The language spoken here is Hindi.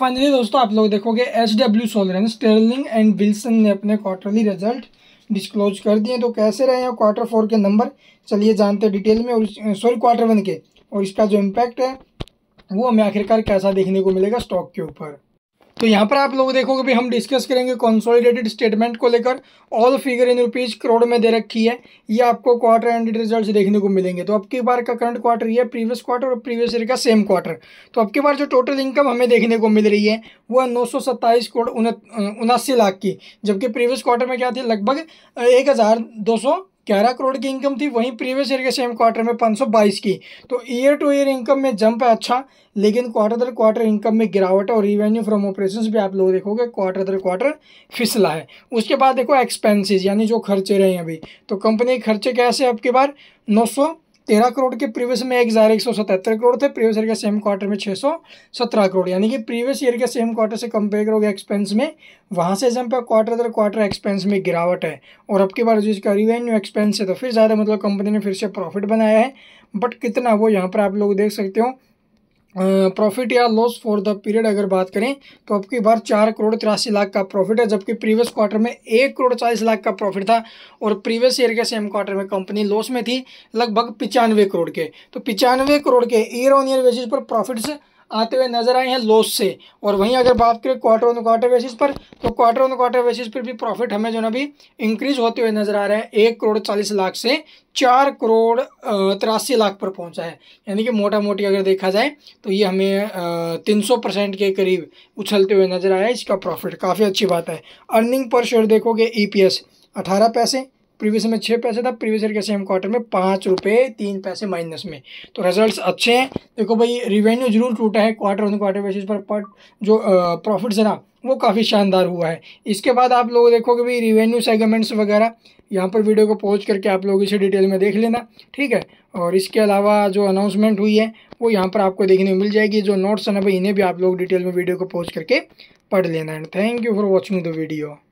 फाइनली दोस्तों आप लोग देखोगे एच डब्ल्यू सोलरन स्टर्लिंग एंड विल्सन ने अपने क्वार्टरली रिजल्ट डिस्क्लोज कर दिए तो कैसे रहे हैं क्वार्टर फोर के नंबर चलिए जानते हैं डिटेल में और सॉरी क्वार्टर वन के और इसका जो इम्पैक्ट है वो हमें आखिरकार कैसा देखने को मिलेगा स्टॉक के ऊपर तो यहाँ पर आप लोग देखोगे भी हम डिस्कस करेंगे कंसोलिडेटेड स्टेटमेंट को लेकर all figure in rupees crore में दे रखी है ये आपको क्वार्टर एंड रिजल्ट देखने को मिलेंगे तो की बार का करंट क्वार्टर ये प्रीवियस क्वार्टर और प्रीवियस ईयर का सेम क्वार्टर तो की बार जो टोटल इनकम हमें देखने को मिल रही है है नौ करोड़ उनासी लाख की जबकि प्रीवियस क्वार्टर में क्या थी लगभग एक ग्यारह करोड़ की इनकम थी वहीं प्रीवियस ईयर के सेम क्वार्टर में 522 की तो ईयर टू ईयर इनकम में जंप है अच्छा लेकिन क्वार्टर दर क्वार्टर इनकम में गिरावट और रिवेन्यू फ्रॉम ऑपरेशंस भी आप लोग देखोगे क्वार्टर दर क्वार्टर फिसला है उसके बाद देखो एक्सपेंसेस यानी जो खर्चे रहे हैं अभी तो कंपनी के खर्चे कैसे आपके बार नौ तेरह करोड़ के प्रीवियस में एक हज़ार एक सौ सतहत्तर करोड़ थे प्रीवियस ईयर के सेम क्वार्टर में छः सौ सत्रह करोड़ यानी कि प्रीवियस ईयर के सेम क्वार्टर से कंपेयर करोगे एक्सपेंस में वहाँ से जम पे क्वार्टर दर क्वार्टर एक्सपेंस में गिरावट है और अब की बार जो इसका रिवेन्यू एक्सपेंस है तो फिर ज़्यादा मतलब कंपनी ने फिर से प्रॉफिट बनाया है बट कितना वो यहाँ पर आप लोग देख सकते हो प्रॉफिट या लॉस फॉर द पीरियड अगर बात करें तो अब की बार चार करोड़ तिरासी लाख का प्रॉफिट है जबकि प्रीवियस क्वार्टर में एक करोड़ चालीस लाख का प्रॉफिट था और प्रीवियस ईयर के सेम क्वार्टर में कंपनी लॉस में थी लगभग पिचानवे करोड़ के तो पिचानवे करोड़ के ईयर ऑन ईयर बेसिस पर प्रॉफिट्स आते हुए नजर आए हैं लॉस से और वहीं अगर बात करें क्वार्टर ऑन क्वार्टर बेसिस पर तो क्वार्टर ऑन क्वार्टर बेसिस पर भी प्रॉफिट हमें जो ना भी इंक्रीज होते हुए नजर आ रहे हैं एक करोड़ चालीस लाख से चार करोड़ तिरासी लाख पर पहुंचा है यानी कि मोटा मोटी अगर देखा जाए तो ये हमें तीन सौ परसेंट के करीब उछलते हुए नजर आया इसका प्रॉफिट काफ़ी अच्छी बात है अर्निंग पर शेयर देखोगे ई पी एस अठारह पैसे प्रीवियस में छः पैसे था प्रीवियस ईयर के सेम क्वार्टर में पाँच रुपये तीन पैसे माइनस में तो रिजल्ट्स अच्छे हैं देखो भाई रिवेन्यू जरूर टूटा है क्वार्टर ऑन क्वार्टर बेसिस पर पर जो प्रॉफिट्स है ना वो काफ़ी शानदार हुआ है इसके बाद आप लोग देखोगे भाई रिवेन्यू सेगमेंट्स वगैरह यहाँ पर वीडियो को पहुँच करके आप लोग इसे डिटेल में देख लेना ठीक है और इसके अलावा जो अनाउंसमेंट हुई है वो यहाँ पर आपको देखने मिल जाएगी जो नोट्स हैं ना भाई इन्हें भी आप लोग डिटेल में वीडियो को पहुँच करके पढ़ लेना and thank you for watching the video